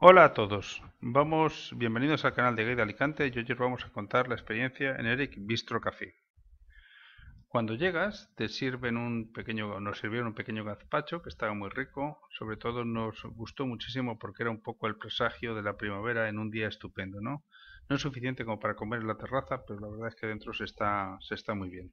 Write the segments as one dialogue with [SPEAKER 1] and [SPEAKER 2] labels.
[SPEAKER 1] Hola a todos, vamos, bienvenidos al canal de Gay Alicante y hoy os vamos a contar la experiencia en Eric Bistro Café. Cuando llegas te sirven un pequeño, nos sirvieron un pequeño gazpacho que estaba muy rico, sobre todo nos gustó muchísimo porque era un poco el presagio de la primavera en un día estupendo, ¿no? No es suficiente como para comer en la terraza, pero la verdad es que dentro se está, se está muy bien.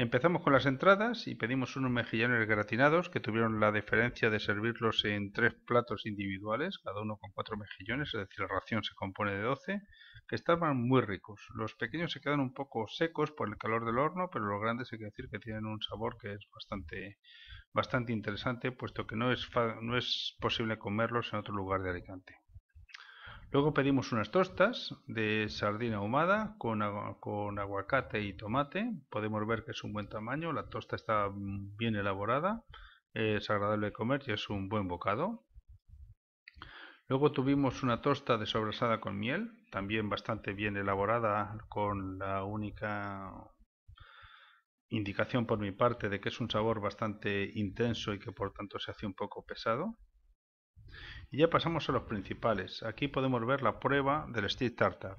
[SPEAKER 1] Empezamos con las entradas y pedimos unos mejillones gratinados que tuvieron la diferencia de servirlos en tres platos individuales, cada uno con cuatro mejillones, es decir, la ración se compone de 12, que estaban muy ricos. Los pequeños se quedan un poco secos por el calor del horno, pero los grandes hay que decir que tienen un sabor que es bastante, bastante interesante, puesto que no es, no es posible comerlos en otro lugar de Alicante. Luego pedimos unas tostas de sardina ahumada con, con aguacate y tomate. Podemos ver que es un buen tamaño, la tosta está bien elaborada, es agradable de comer y es un buen bocado. Luego tuvimos una tosta de sobrasada con miel, también bastante bien elaborada, con la única indicación por mi parte de que es un sabor bastante intenso y que por tanto se hace un poco pesado. Y ya pasamos a los principales. Aquí podemos ver la prueba del steak tartar,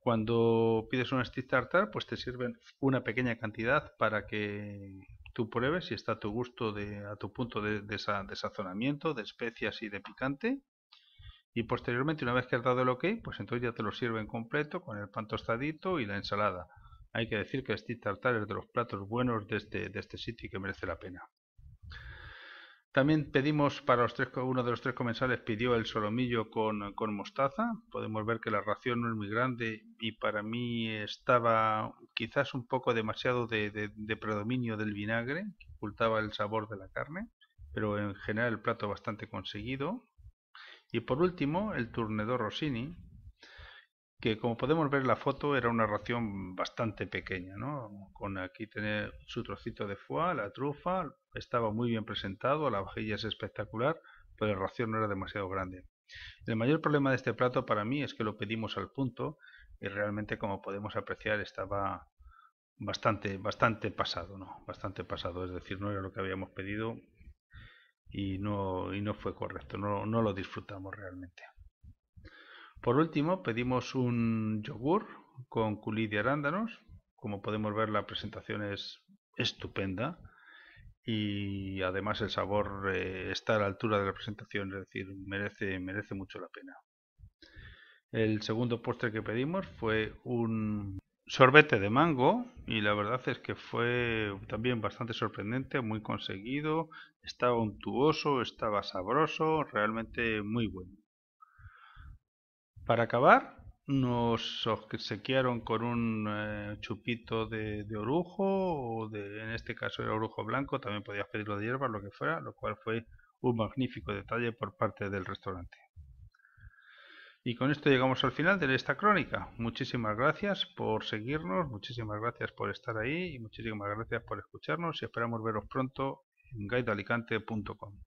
[SPEAKER 1] Cuando pides un stick tartar, pues te sirven una pequeña cantidad para que tú pruebes si está a tu gusto, de, a tu punto de, de, de sazonamiento, de especias y de picante. Y posteriormente, una vez que has dado el OK, pues entonces ya te lo sirven completo con el pan tostadito y la ensalada. Hay que decir que el steak tartar es de los platos buenos de este, este sitio y que merece la pena. También pedimos para los tres, uno de los tres comensales pidió el solomillo con, mostaza. Podemos ver que la ración no es muy grande y para mí estaba quizás un poco demasiado de, predominio del vinagre, que ocultaba el sabor de la carne, pero en general el plato bastante conseguido. Y por último, el turnedor Rossini, que como podemos ver en la foto era una ración bastante pequeña, ¿no? Con aquí tener su trocito de foie, la trufa, estaba muy bien presentado, la vajilla es espectacular, pero la ración no era demasiado grande. El mayor problema de este plato para mí es que lo pedimos al punto y realmente como podemos apreciar estaba bastante bastante pasado, ¿no? Bastante pasado, es decir, no era lo que habíamos pedido y no no fue correcto, no lo disfrutamos realmente. Por último, pedimos un yogur con culí de arándanos. Como podemos ver, la presentación es estupenda y además el sabor eh, está a la altura de la presentación, es decir, merece, merece mucho la pena. El segundo postre que pedimos fue un sorbete de mango y la verdad es que fue también bastante sorprendente, muy conseguido, estaba untuoso, estaba sabroso, realmente muy bueno. Para acabar, nos obsequiaron con un eh, chupito de, orujo, o de, en este caso era orujo blanco, también podías pedirlo de hierba, lo que fuera, lo cual fue un magnífico detalle por parte del restaurante. Y con esto llegamos al final de esta crónica. Muchísimas gracias por seguirnos, muchísimas gracias por estar ahí y muchísimas gracias por escucharnos y esperamos veros pronto en guidealicante.com.